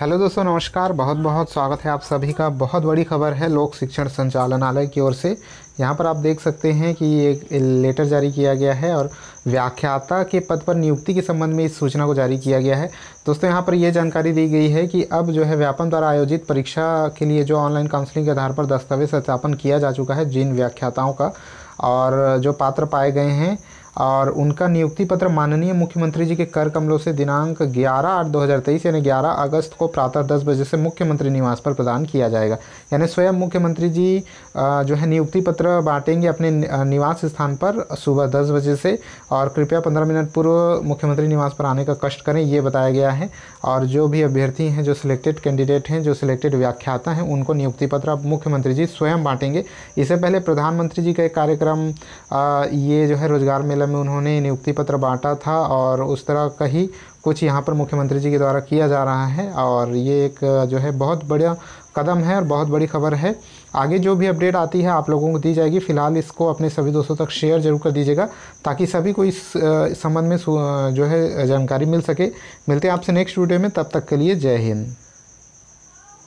hello दोस्तों नमस्कार बहुत बहुत स्वागत है आप सभी का बहुत बड़ी खबर है लोक शिक्षण संचालनालय की ओर से यहाँ पर आप देख सकते हैं कि एक लेटर जारी किया गया है और व्याख्याता के पद पर नियुक्ति के संबंध में इस सूचना को जारी किया गया है दोस्तों यहाँ पर यह जानकारी दी गई है कि अब जो है व्यापम द्वारा आयोजित परीक्षा के लिए जो ऑनलाइन काउंसिलिंग के आधार पर दस्तावेज सत्यापन किया जा चुका है जिन व्याख्याताओं का और जो पात्र पाए गए हैं और उनका नियुक्ति पत्र माननीय मुख्यमंत्री जी के कर कमलों से दिनांक 11 आठ 2023 यानी 11 अगस्त को प्रातः 10 बजे से मुख्यमंत्री निवास पर प्रदान किया जाएगा यानी स्वयं मुख्यमंत्री जी जो है नियुक्ति पत्र बांटेंगे अपने निवास स्थान पर सुबह दस बजे से और कृपया पंद्रह मिनट पूर्व मुख्यमंत्री निवास पर आने का कष्ट करें ये बताया गया है और जो भी अभ्यर्थी हैं जो सिलेक्टेड कैंडिडेट हैं जो सिलेक्टेड व्याख्याता हैं उनको नियुक्ति पत्र अब मुख्यमंत्री जी स्वयं बांटेंगे इससे पहले प्रधानमंत्री जी का एक कार्यक्रम ये जो है रोजगार मेला में उन्होंने नियुक्ति पत्र बांटा था और उस तरह का ही कुछ यहाँ पर मुख्यमंत्री जी के द्वारा किया जा रहा है और ये एक जो है बहुत बढ़िया कदम है और बहुत बड़ी खबर है आगे जो भी अपडेट आती है आप लोगों को दी जाएगी फिलहाल इसको अपने सभी दोस्तों तक शेयर जरूर कर दीजिएगा ताकि सभी को इस संबंध में जो है जानकारी मिल सके मिलते हैं आपसे नेक्स्ट वीडियो में तब तक के लिए जय हिंद